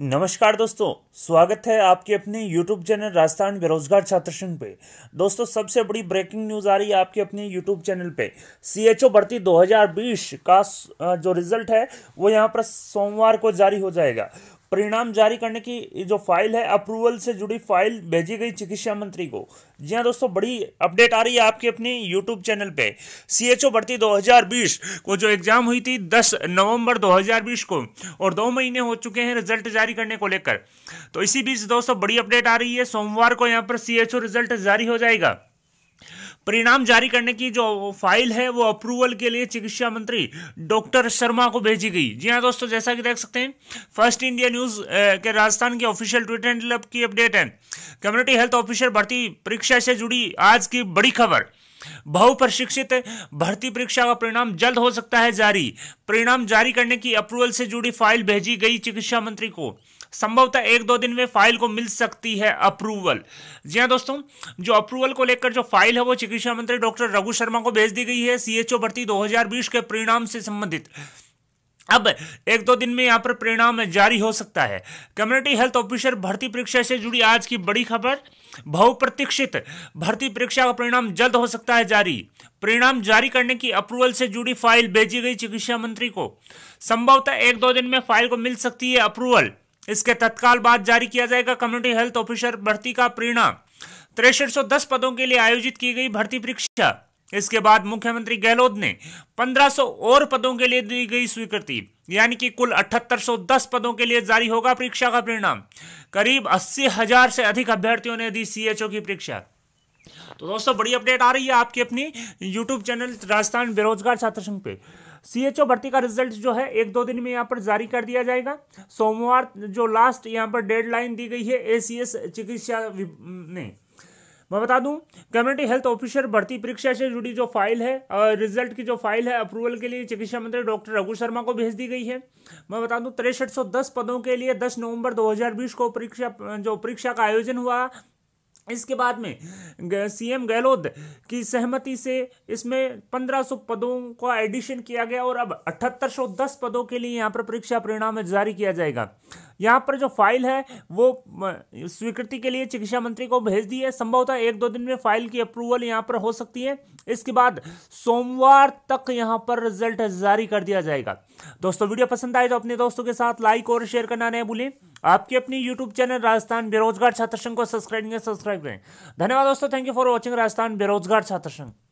नमस्कार दोस्तों स्वागत है आपके अपने YouTube चैनल राजस्थान बेरोजगार छात्र संघ पे दोस्तों सबसे बड़ी ब्रेकिंग न्यूज़ आ रही है आपके अपने YouTube चैनल पे ओ भर्ती 2020 का जो रिजल्ट है वो यहाँ पर सोमवार को जारी हो जाएगा परिणाम जारी करने की जो फाइल है अप्रूवल से जुड़ी फाइल भेजी गई चिकित्सा मंत्री को जी हाँ दोस्तों बड़ी अपडेट आ रही है आपके अपनी यूट्यूब चैनल पे सीएचओ भर्ती 2020 को जो एग्जाम हुई थी 10 नवंबर 2020 को और दो महीने हो चुके हैं रिजल्ट जारी करने को लेकर तो इसी बीच दोस्तों बड़ी अपडेट आ रही है सोमवार को यहाँ पर सी रिजल्ट जारी हो जाएगा परिणाम जारी करने की जो फाइल है वो अप्रूवल के लिए चिकित्सा मंत्री डॉक्टर शर्मा को भेजी गई जी हाँ दोस्तों जैसा कि देख सकते हैं फर्स्ट इंडिया न्यूज के राजस्थान के ऑफिशियल ट्विटर की अपडेट है कम्युनिटी हेल्थ ऑफिसर भर्ती परीक्षा से जुड़ी आज की बड़ी खबर बहुप्रशिक्षित भर्ती परीक्षा का परिणाम जल्द हो सकता है जारी परिणाम जारी करने की अप्रूवल से जुड़ी फाइल भेजी गई चिकित्सा मंत्री को संभवतः एक दो दिन में फाइल को मिल सकती है अप्रूवल जी हाँ दोस्तों जो अप्रूवल को लेकर जो फाइल है वो चिकित्सा मंत्री डॉक्टर रघु शर्मा को भेज दी गई है सीएचओ भर्ती 2020 के परिणाम से संबंधित अब एक दो दिन में यहाँ पर परिणाम जारी हो सकता है कम्युनिटी हेल्थ ऑफिसर भर्ती परीक्षा से जुड़ी आज की बड़ी खबर बहुप्रतीक्षित भर्ती परीक्षा का परिणाम जल्द हो सकता है जारी परिणाम जारी करने की अप्रूवल से जुड़ी फाइल भेजी गई चिकित्सा मंत्री को संभवतः एक दो दिन में फाइल को मिल सकती है अप्रूवल इसके तत्काल बाद जारी किया जाएगा कम्युनिटी हेल्थ ऑफिसर भर्ती का परिणाम तिरसठ पदों के लिए आयोजित की गई भर्ती परीक्षा इसके बाद मुख्यमंत्री गहलोत ने 1500 और पदों के लिए दी गई स्वीकृति यानी कि कुल 7810 पदों के लिए जारी होगा परीक्षा का परिणाम करीब अस्सी हजार से अधिक अभ्यर्थियों ने दी सीएचओ की परीक्षा तो दोस्तों बड़ी अपडेट आ रही है आपकी अपनी यूट्यूब चैनल राजस्थान बेरोजगार छात्र संघ पे सीएचओ भर्ती का रिजल्ट जो है एक दो दिन में यहाँ पर जारी कर दिया जाएगा सोमवार जो लास्ट यहाँ पर डेडलाइन दी गई है एसीएस चिकित्सा ने मैं बता दूं कम्युनिटी हेल्थ ऑफिसर भर्ती परीक्षा से जुड़ी जो फाइल है और रिजल्ट की जो फाइल है अप्रूवल के लिए चिकित्सा मंत्री डॉक्टर रघु शर्मा को भेज दी गई है मैं बता दूं तिरसठ पदों के लिए 10 नवंबर 2020 को परीक्षा जो परीक्षा का आयोजन हुआ इसके बाद में सीएम गहलोत की सहमति से इसमें 1500 पदों का एडिशन किया गया और अब अठहत्तर पदों के लिए यहां पर परीक्षा परिणाम जारी किया जाएगा यहाँ पर जो फाइल है वो स्वीकृति के लिए चिकित्सा मंत्री को भेज दी है संभवतः एक दो दिन में फाइल की अप्रूवल यहाँ पर हो सकती है इसके बाद सोमवार तक यहाँ पर रिजल्ट जारी कर दिया जाएगा दोस्तों वीडियो पसंद आए तो अपने दोस्तों के साथ लाइक और शेयर करना नहीं भूलें आपके अपनी यूट्यूब चैनल राजस्थान बेरोजगार छात्र संघ को सब्सक्राइब करें सब्सक्राइब करें धन्यवाद दोस्तों thank you for watching Rajasthan बेरोजगार छात्र संघ